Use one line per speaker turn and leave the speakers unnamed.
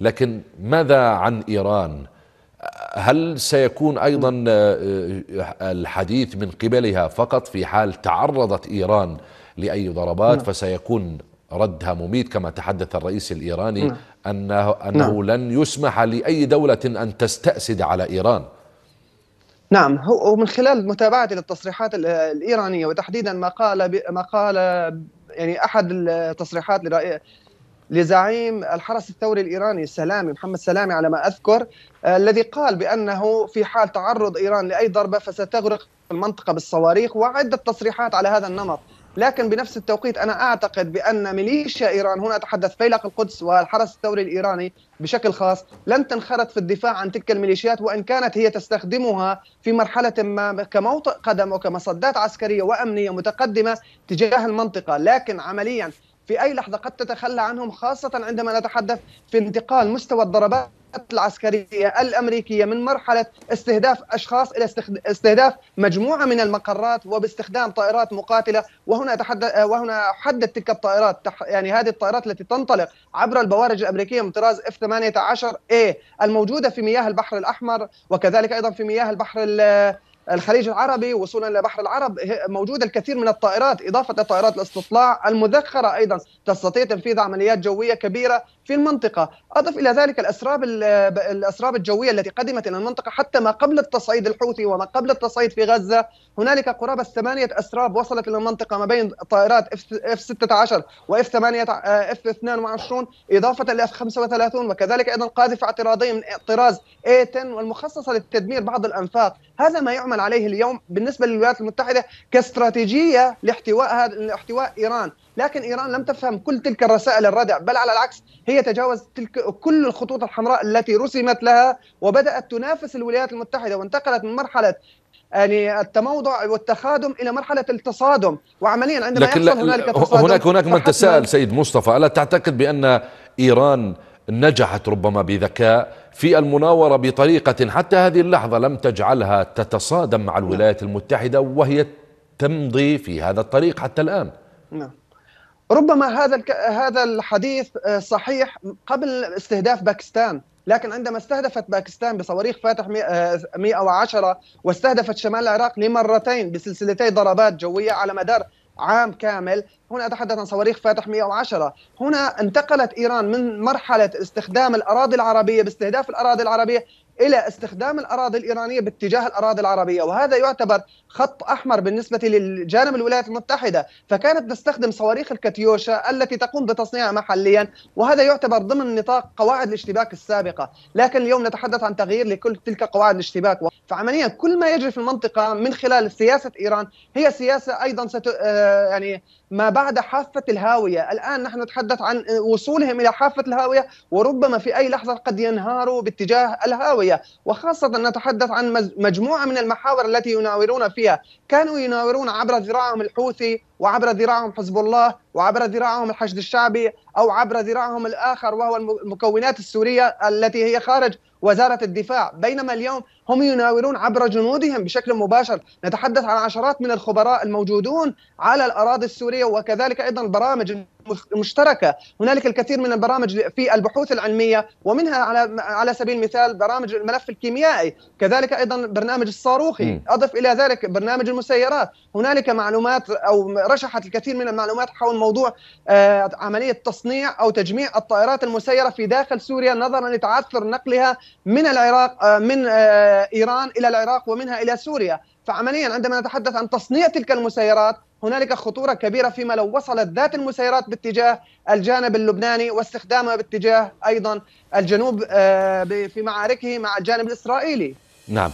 لكن ماذا عن إيران؟ هل سيكون أيضا آه، آه، الحديث من قبلها فقط في حال تعرضت إيران لأي ضربات نعم. فسيكون ردها مميت كما تحدث الرئيس الإيراني نعم. أنه, أنه نعم. لن يسمح لأي دولة أن تستأسد على إيران
نعم هو من خلال متابعتي للتصريحات الإيرانية وتحديدا ما قال ما قال يعني أحد التصريحات لزعيم الحرس الثوري الايراني سلامي محمد سلامي على ما اذكر آه، الذي قال بانه في حال تعرض ايران لاي ضربه فستغرق المنطقه بالصواريخ وعده تصريحات على هذا النمط لكن بنفس التوقيت انا اعتقد بان ميليشيا ايران هنا اتحدث فيلق القدس والحرس الثوري الايراني بشكل خاص لن تنخرط في الدفاع عن تلك الميليشيات وان كانت هي تستخدمها في مرحله ما كموطئ قدم وكمصدات عسكريه وامنيه متقدمه تجاه المنطقه لكن عمليا في أي لحظة قد تتخلى عنهم خاصة عندما نتحدث في انتقال مستوى الضربات العسكرية الأمريكية من مرحلة استهداف أشخاص إلى استهداف مجموعة من المقرات وباستخدام طائرات مقاتلة وهنا أتحدث وهنا حدد تلك الطائرات يعني هذه الطائرات التي تنطلق عبر البوارج الأمريكية من طراز اف 18 a الموجودة في مياه البحر الأحمر وكذلك أيضا في مياه البحر الخليج العربي وصولا الى بحر العرب موجود الكثير من الطائرات اضافه لطائرات الاستطلاع المذخره ايضا تستطيع تنفيذ عمليات جويه كبيره في المنطقة أضف إلى ذلك الأسراب الأسراب الجوية التي قدمت إلى المنطقة حتى ما قبل التصعيد الحوثي وما قبل التصعيد في غزة هنالك قرابة ثمانية أسراب وصلت إلى المنطقة ما بين طائرات اف 16 واف f اف 22 إضافة إلى 35 وكذلك أيضا قاذفة اعتراضية من طراز اي 10 والمخصصة لتدمير بعض الأنفاق هذا ما يعمل عليه اليوم بالنسبة للولايات المتحدة كاستراتيجية لاحتواء احتواء إيران لكن إيران لم تفهم كل تلك الرسائل الردع بل على العكس هي تجاوزت تلك كل الخطوط الحمراء التي رسمت لها وبدأت تنافس الولايات المتحدة وانتقلت من مرحلة يعني التموضع والتخادم الى مرحله التصادم وعمليا عندما لكن يحصل هنالك تصادم هناك هناك من تساءل
سيد مصطفى الا تعتقد بان ايران نجحت ربما بذكاء في المناوره بطريقه حتى هذه اللحظه لم تجعلها تتصادم مع الولايات المتحده وهي تمضي في هذا الطريق حتى الان
نعم ربما هذا هذا الحديث آه، صحيح قبل استهداف باكستان لكن عندما استهدفت باكستان بصواريخ فاتح 110 آه، واستهدفت شمال العراق لمرتين بسلسلتي ضربات جويه على مدار عام كامل هنا أتحدث عن صواريخ فاتح 110 هنا انتقلت إيران من مرحلة استخدام الأراضي العربية باستهداف الأراضي العربية الى استخدام الاراضي الايرانيه باتجاه الاراضي العربيه وهذا يعتبر خط احمر بالنسبه للجانب الولايات المتحده فكانت تستخدم صواريخ الكاتيوشا التي تقوم بتصنيعها محليا وهذا يعتبر ضمن نطاق قواعد الاشتباك السابقه لكن اليوم نتحدث عن تغيير لكل تلك قواعد الاشتباك فعمليا كل ما يجري في المنطقه من خلال سياسه ايران هي سياسه ايضا ست آه، يعني ما بعد حافه الهاويه، الان نحن نتحدث عن وصولهم الى حافه الهاويه وربما في اي لحظه قد ينهاروا باتجاه الهاويه، وخاصه نتحدث عن مجموعه من المحاور التي يناورون فيها، كانوا يناورون عبر ذراعهم الحوثي وعبر ذراعهم حزب الله وعبر ذراعهم الحشد الشعبي أو عبر ذراعهم الآخر وهو المكونات السورية التي هي خارج وزارة الدفاع بينما اليوم هم يناورون عبر جنودهم بشكل مباشر نتحدث عن عشرات من الخبراء الموجودون على الأراضي السورية وكذلك أيضا البرامج مشتركه هنالك الكثير من البرامج في البحوث العلميه ومنها على على سبيل المثال برامج الملف الكيميائي كذلك ايضا برنامج الصاروخي م. اضف الى ذلك برنامج المسيرات هنالك معلومات او رشحت الكثير من المعلومات حول موضوع آه، عمليه تصنيع او تجميع الطائرات المسيره في داخل سوريا نظرا لتعثر نقلها من العراق آه، من آه، ايران الى العراق ومنها الى سوريا فعمليا عندما نتحدث عن تصنيع تلك المسيرات هنالك خطوره كبيره فيما لو وصلت ذات المسيرات باتجاه الجانب اللبناني واستخدامها باتجاه ايضا الجنوب آه، في معاركه مع الجانب الاسرائيلي.
نعم.